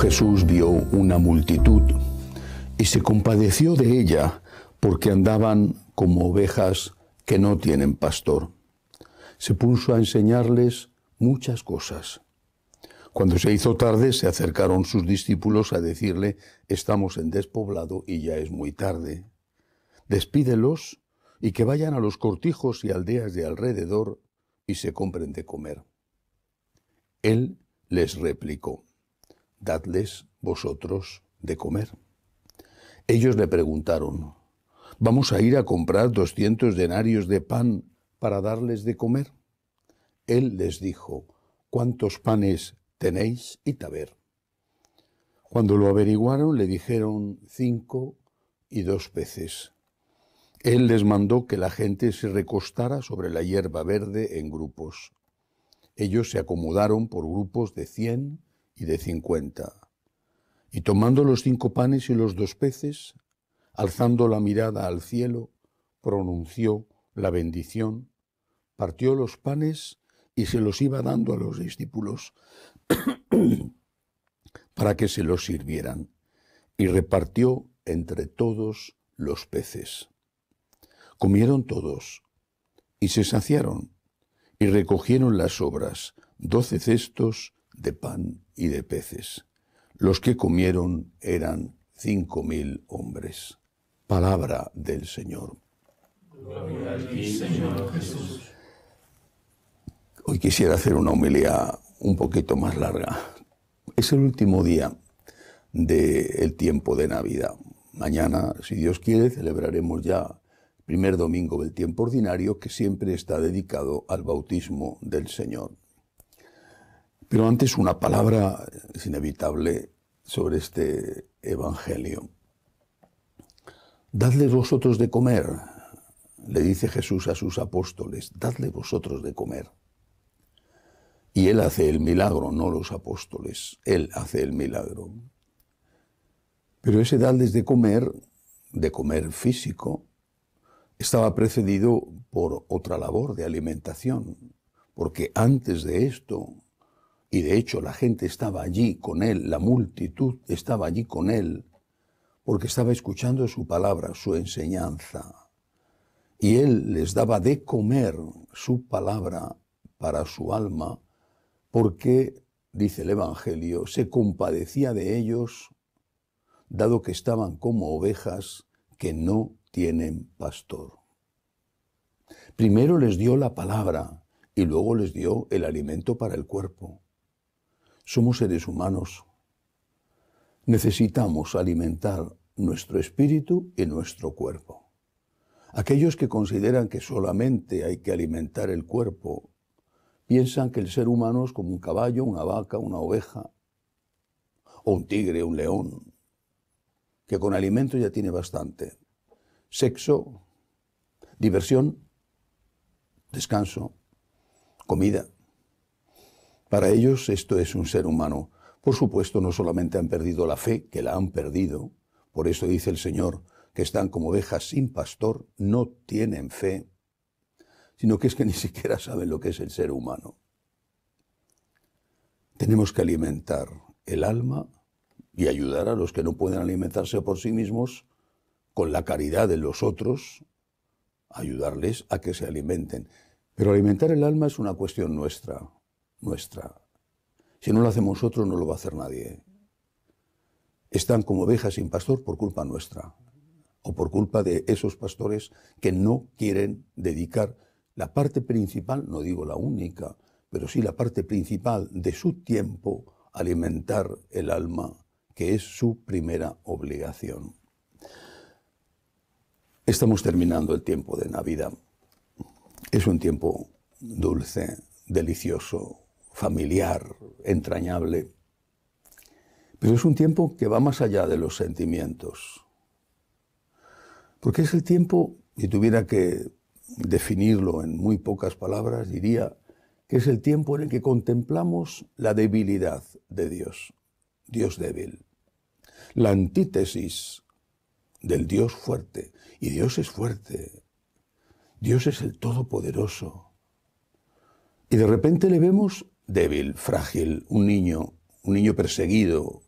Jesús vio una multitud y se compadeció de ella porque andaban como ovejas que no tienen pastor. Se puso a enseñarles muchas cosas. Cuando se hizo tarde, se acercaron sus discípulos a decirle, estamos en despoblado y ya es muy tarde. Despídelos y que vayan a los cortijos y aldeas de alrededor y se compren de comer. Él les replicó, dadles vosotros de comer. Ellos le preguntaron, ¿vamos a ir a comprar doscientos denarios de pan para darles de comer? Él les dijo, ¿cuántos panes tenéis? Y taber. Cuando lo averiguaron le dijeron cinco y dos peces. Él les mandó que la gente se recostara sobre la hierba verde en grupos. Ellos se acomodaron por grupos de cien y de cincuenta. Y tomando los cinco panes y los dos peces, alzando la mirada al cielo, pronunció la bendición, partió los panes y se los iba dando a los discípulos para que se los sirvieran, y repartió entre todos los peces. Comieron todos, y se saciaron, y recogieron las obras, doce cestos de pan y de peces. Los que comieron eran cinco mil hombres. Palabra del Señor. Hoy quisiera hacer una homilía un poquito más larga. Es el último día del tiempo de Navidad. Mañana, si Dios quiere, celebraremos ya el primer domingo del tiempo ordinario que siempre está dedicado al bautismo del Señor. Pero antes una palabra es inevitable sobre este Evangelio. Dadle vosotros de comer, le dice Jesús a sus apóstoles, dadle vosotros de comer. Y Él hace el milagro, no los apóstoles, Él hace el milagro. Pero ese darles de comer, de comer físico, estaba precedido por otra labor de alimentación, porque antes de esto y de hecho la gente estaba allí con él, la multitud estaba allí con él, porque estaba escuchando su palabra, su enseñanza. Y él les daba de comer su palabra para su alma, porque, dice el Evangelio, se compadecía de ellos, dado que estaban como ovejas que no tienen pastor. Primero les dio la palabra y luego les dio el alimento para el cuerpo. Somos seres humanos. Necesitamos alimentar nuestro espíritu y nuestro cuerpo. Aquellos que consideran que solamente hay que alimentar el cuerpo piensan que el ser humano es como un caballo, una vaca, una oveja, o un tigre, un león, que con alimento ya tiene bastante. Sexo, diversión, descanso, comida, para ellos esto es un ser humano. Por supuesto, no solamente han perdido la fe, que la han perdido, por eso dice el Señor, que están como ovejas sin pastor, no tienen fe, sino que es que ni siquiera saben lo que es el ser humano. Tenemos que alimentar el alma y ayudar a los que no pueden alimentarse por sí mismos con la caridad de los otros, ayudarles a que se alimenten. Pero alimentar el alma es una cuestión nuestra, nuestra. Si no lo hacemos nosotros, no lo va a hacer nadie. Están como ovejas sin pastor por culpa nuestra o por culpa de esos pastores que no quieren dedicar la parte principal, no digo la única, pero sí la parte principal de su tiempo a alimentar el alma, que es su primera obligación. Estamos terminando el tiempo de Navidad. Es un tiempo dulce, delicioso, familiar, entrañable. Pero es un tiempo que va más allá de los sentimientos. Porque es el tiempo, y tuviera que definirlo en muy pocas palabras, diría que es el tiempo en el que contemplamos la debilidad de Dios, Dios débil, la antítesis del Dios fuerte. Y Dios es fuerte, Dios es el Todopoderoso. Y de repente le vemos débil, frágil, un niño, un niño perseguido,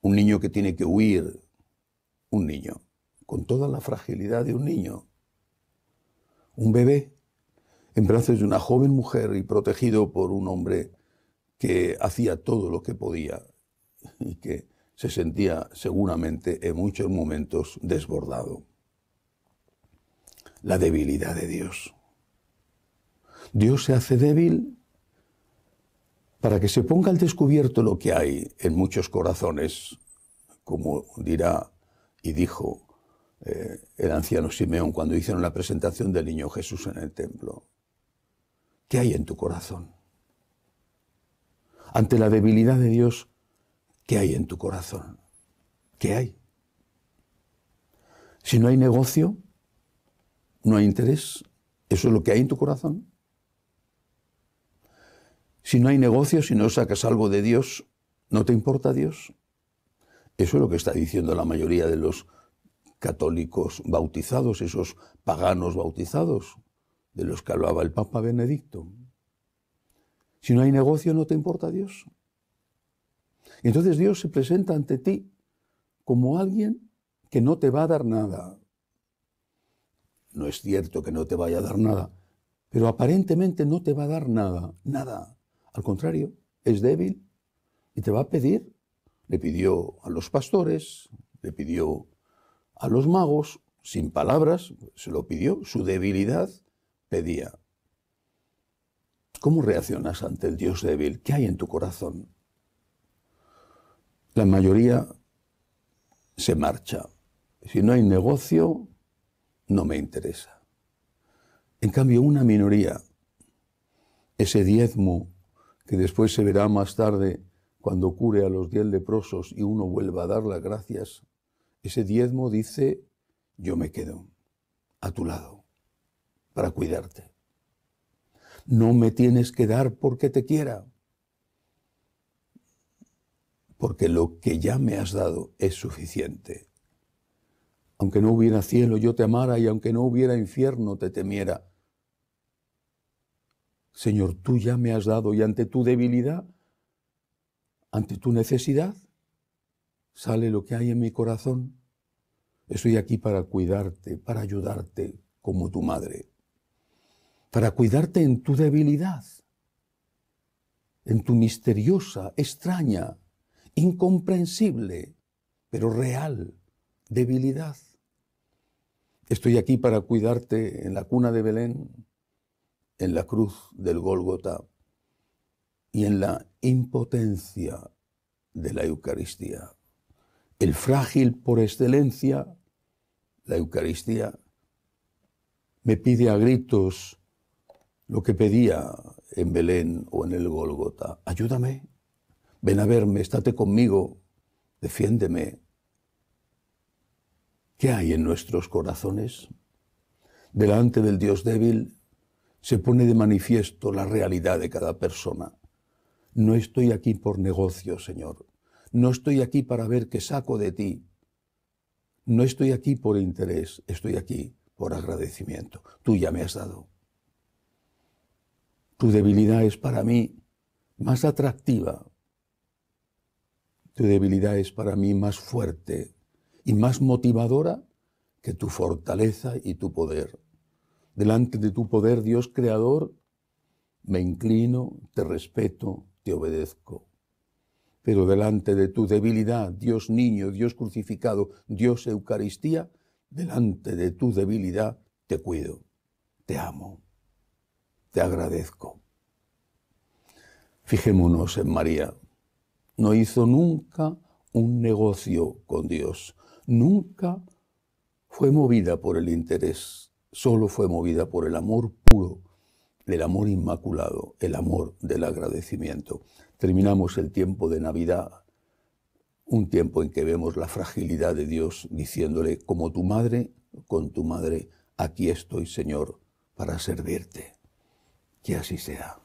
un niño que tiene que huir, un niño, con toda la fragilidad de un niño, un bebé, en brazos de una joven mujer y protegido por un hombre que hacía todo lo que podía y que se sentía seguramente en muchos momentos desbordado. La debilidad de Dios. Dios se hace débil para que se ponga al descubierto lo que hay en muchos corazones, como dirá y dijo eh, el anciano Simeón cuando hicieron la presentación del niño Jesús en el templo. ¿Qué hay en tu corazón? Ante la debilidad de Dios, ¿qué hay en tu corazón? ¿Qué hay? Si no hay negocio, no hay interés, eso es lo que hay en tu corazón. Si no hay negocio, si no sacas algo de Dios, ¿no te importa Dios? Eso es lo que está diciendo la mayoría de los católicos bautizados, esos paganos bautizados, de los que hablaba el Papa Benedicto. Si no hay negocio, ¿no te importa Dios? entonces Dios se presenta ante ti como alguien que no te va a dar nada. No es cierto que no te vaya a dar nada, pero aparentemente no te va a dar nada, nada. Al contrario, es débil y te va a pedir. Le pidió a los pastores, le pidió a los magos, sin palabras, se lo pidió, su debilidad pedía. ¿Cómo reaccionas ante el Dios débil? ¿Qué hay en tu corazón? La mayoría se marcha. Si no hay negocio, no me interesa. En cambio, una minoría, ese diezmo que después se verá más tarde cuando cure a los diez leprosos y uno vuelva a dar las gracias, ese diezmo dice, yo me quedo a tu lado para cuidarte. No me tienes que dar porque te quiera, porque lo que ya me has dado es suficiente. Aunque no hubiera cielo, yo te amara y aunque no hubiera infierno, te temiera Señor, tú ya me has dado y ante tu debilidad, ante tu necesidad, sale lo que hay en mi corazón. Estoy aquí para cuidarte, para ayudarte como tu madre, para cuidarte en tu debilidad, en tu misteriosa, extraña, incomprensible, pero real debilidad. Estoy aquí para cuidarte en la cuna de Belén, en la cruz del Gólgota y en la impotencia de la Eucaristía. El frágil por excelencia, la Eucaristía, me pide a gritos lo que pedía en Belén o en el Gólgota. Ayúdame, ven a verme, estate conmigo, defiéndeme. ¿Qué hay en nuestros corazones? Delante del Dios débil se pone de manifiesto la realidad de cada persona. No estoy aquí por negocio, Señor. No estoy aquí para ver qué saco de ti. No estoy aquí por interés, estoy aquí por agradecimiento. Tú ya me has dado. Tu debilidad es para mí más atractiva. Tu debilidad es para mí más fuerte y más motivadora que tu fortaleza y tu poder. Delante de tu poder, Dios Creador, me inclino, te respeto, te obedezco. Pero delante de tu debilidad, Dios niño, Dios crucificado, Dios Eucaristía, delante de tu debilidad, te cuido, te amo, te agradezco. Fijémonos en María. No hizo nunca un negocio con Dios. Nunca fue movida por el interés solo fue movida por el amor puro, el amor inmaculado, el amor del agradecimiento. Terminamos el tiempo de Navidad, un tiempo en que vemos la fragilidad de Dios diciéndole, como tu madre, con tu madre, aquí estoy, Señor, para servirte. Que así sea.